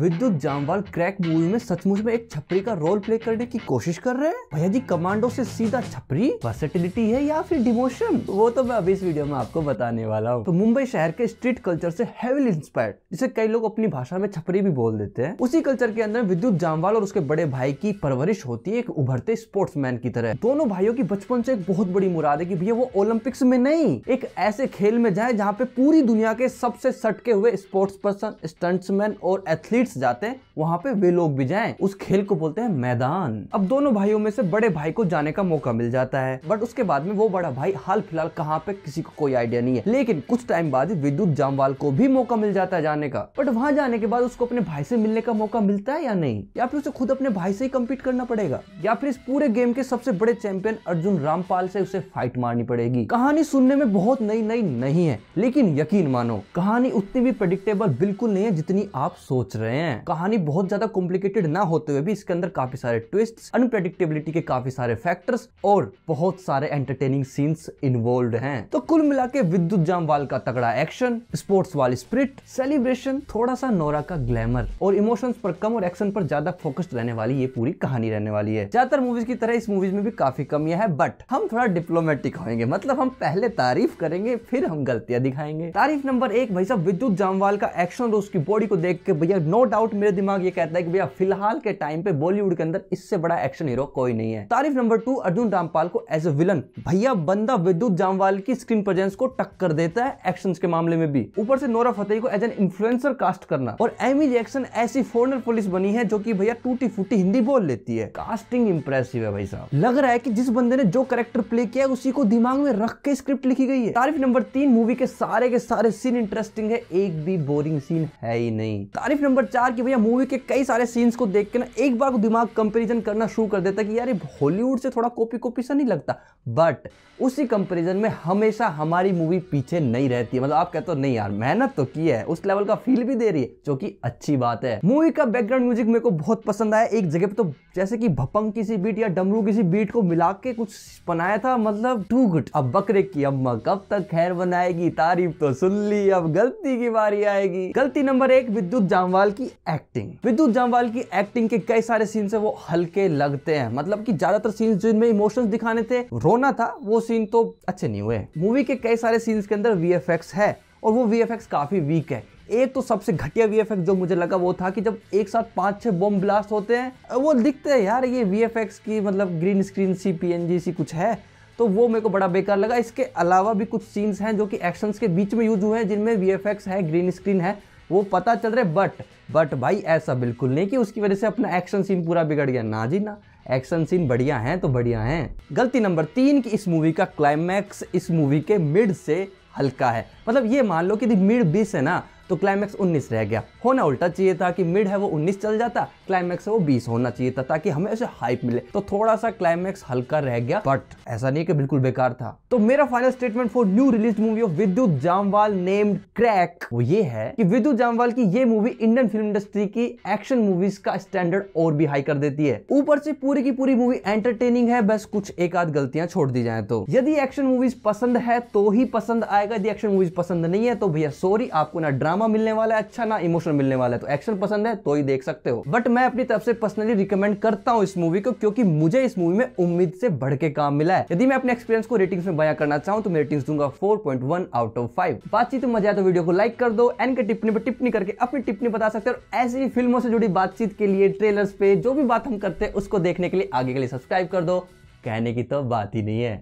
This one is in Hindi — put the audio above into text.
विद्युत जामवाल क्रैक मूवी में सचमुच में एक छपरी का रोल प्ले करने की कोशिश कर रहे हैं भैया जी कमांडो से सीधा छपरी वर्सेटिलिटी है या फिर डिमोशन वो तो मैं अभी इस वीडियो में आपको बताने वाला हूँ तो मुंबई शहर के स्ट्रीट कल्चर से हेविली इंस्पायर्ड जिसे कई लोग अपनी भाषा में छपरी भी बोल देते हैं उसी कल्चर के अंदर विद्युत जामवाल और उसके बड़े भाई की परवरिश होती है एक उभरते स्पोर्ट्स की तरह दोनों भाइयों की बचपन से एक बहुत बड़ी मुराद है की भैया वो ओलंपिक्स में नहीं एक ऐसे खेल में जाए जहाँ पे पूरी दुनिया के सबसे सटके हुए स्पोर्ट्स पर्सन स्टंट्समैन और एथलीट किड्स जाते हैं वहाँ पे वे लोग भी जाएं उस खेल को बोलते हैं मैदान अब दोनों भाइयों में से बड़े भाई को जाने का मौका मिल जाता है बट उसके बाद में वो बड़ा भाई हाल फिलहाल कहाँ पे किसी को कोई आइडिया नहीं है लेकिन कुछ टाइम बाद विद्युत जामवाल को भी मौका मिल जाता है जाने का बट वहाँ जाने के बाद उसको अपने भाई से मिलने का मौका मिलता है या नहीं या फिर उसे खुद अपने भाई से ही कम्पीट करना पड़ेगा या फिर इस पूरे गेम के सबसे बड़े चैंपियन अर्जुन रामपाल से उसे फाइट मारनी पड़ेगी कहानी सुनने में बहुत नई नई नहीं है लेकिन यकीन मानो कहानी उतनी भी प्रडिक्टेबल बिल्कुल नहीं है जितनी आप सोच रहे हैं रहे हैं कहानी बहुत ज्यादा कॉम्प्लिकेटेड ना होते हुए भी इसके अंदर काफी सारे ट्विस्ट अनप्रेडिक्टेबिलिटी के काफी सारे फैक्टर्स और बहुत सारे एंटरटेनिंग सीन्स इन्वॉल्व हैं तो कुल मिला के विद्युत वाल का तगड़ा एक्शन स्पोर्ट्स वाल स्प्रिट सेलिब्रेशन थोड़ा सा नोरा का ग्लैमर और इमोशंस पर कम और एक्शन पर ज्यादा फोकस्ड रहने वाली ये पूरी कहानी रहने वाली है ज्यादातर मूवीज की तरह इस मूवीज में भी काफी कमियां है बट हम थोड़ा डिप्लोमेटिक होंगे मतलब हम पहले तारीफ करेंगे फिर हम गलतियां दिखाएंगे तारीफ नंबर एक भाई साहब विद्युत जामवाल का एक्शन और उसकी बॉडी को देख के भैया नो डाउट मेरे दिमाग ये कहता है कि भैया फिलहाल के टाइम पे बॉलीवुड के अंदर इससे बड़ा एक्शन हीरो कोई नहीं है तारीफ नंबर टू अर्जुन रामपाल को एज ए विलन भैया बंदा विद्युत जामवाल की स्क्रीन प्रेजेंस को टक्कर देता है एक्शन के मामले में भी ऊपर से नोरा फतेह को एज एन इन्फ्लुएंसर कास्ट करना और एमी जैक्सन ऐसी फॉरनर पुलिस बनी है जो की भैया टूटी फूटी हिंदी बोल लेती है कास्टिंग इंप्रेसिव है भाई साहब लग रहा है की जिस बंदे ने जो करेक्टर प्ले किया है उसी को दिमाग में रख के स्क्रिप्ट लिखी गई है तारीफ नंबर तीन मूवी के सारे के सारे सीन इंटरेस्टिंग है एक भी बोरिंग सीन है ही नहीं तारीफ नंबर स्टार की भैया मूवी के कई सारे सीन्स को देख के ना एक बार को दिमाग कंपेरिजन करना शुरू कर देता कि यार ये हॉलीवुड से थोड़ा कॉपी कॉपी सा नहीं लगता बट उसी कंपेरिजन में हमेशा हमारी मूवी पीछे नहीं रहती है मतलब आप कहते हो नहीं यार मेहनत तो की है उस लेवल का फील भी दे रही है जो कि अच्छी बात है मूवी का बैकग्राउंड म्यूजिक मेरे को बहुत पसंद आया एक जगह पे तो जैसे कि भपंग किसी बीट या डमरू किसी बीट को मिला के कुछ बनाया था मतलब टू गुड अब बकरे की अम्मा कब तक खैर बनाएगी तारीफ तो सुन ली अब गलती की बारी आएगी गलती नंबर एक विद्युत जामवाल की की एक्टिंग विद्युत जामवाल की एक्टिंग के कई सारे सीन से वो हल्के लगते हैं मतलब कि ज्यादातर सीन्स जिनमें इमोशंस दिखाने थे रोना था वो सीन तो अच्छे नहीं हुए मूवी के कई सारे सीन्स के अंदर वी है और वो वी काफी वीक है एक तो सबसे घटिया वी जो मुझे लगा वो था कि जब एक साथ पांच छह बॉम्ब ब्लास्ट होते हैं वो दिखते हैं यार ये वी की मतलब green screen C P C कुछ है तो वो मेरे को बड़ा बेकार लगा इसके अलावा भी कुछ सीन्स हैं जो कि एक्शंस के बीच में यूज हुए हैं जिनमें वी है ग्रीन स्क्रीन है वो पता चल रहा है बट बट भाई ऐसा बिल्कुल नहीं कि उसकी वजह से अपना एक्शन सीन पूरा बिगड़ गया ना जी ना एक्शन सीन बढ़िया हैं तो बढ़िया हैं गलती नंबर तीन की इस मूवी का क्लाइमैक्स इस मूवी के मिड से हल्का है मतलब ये मान लो कि मिड बीस है ना तो क्लाइमैक्स 19 रह गया होना उल्टा चाहिए था कि मिड है वो 19 चल जाता क्लाइमैक्स है वो 20 होना चाहिए था ताकि हमें उसे हाइप मिले तो थोड़ा सा क्लाइमैक्स हल्का रह गया बट ऐसा नहीं कि बिल्कुल बेकार था तो मेरा final statement for new release movie of Vidyut Jammwal named crack वो ये है कि विद्युत जामवाल की ये मूवी इंडियन फिल्म इंडस्ट्री की एक्शन मूवीज का स्टैंडर्ड और भी हाई कर देती है ऊपर से पूरी की पूरी मूवी एंटरटेनिंग है बस कुछ एक आध गलतियां छोड़ दी जाए तो यदि एक्शन मूवीज पसंद है तो ही पसंद आएगा यदि एक्शन मूवीज पसंद नहीं है तो भैया सॉरी आपको ना ड्रामा ड्रामा मिलने वाला है अच्छा ना इमोशनल मिलने वाला है तो एक्शन पसंद है तो ही देख सकते हो बट मैं अपनी तरफ से पर्सनली रिकमेंड करता हूँ इस मूवी को क्योंकि मुझे इस मूवी में उम्मीद से बढ़ के काम मिला है यदि मैं अपने एक्सपीरियंस को रेटिंग में बया करना चाहूँ तो मैं रेटिंग्स दूंगा four point one out of five बातचीत में मजा तो वीडियो को लाइक कर दो एन के टिप्पणी पर टिप्पणी करके अपनी टिप्पणी बता सकते हो ऐसी ही फिल्मों से जुड़ी बातचीत के लिए ट्रेलर पे जो भी बात हम करते हैं उसको देखने के लिए आगे के लिए सब्सक्राइब कर दो कहने की तो बात ही नहीं है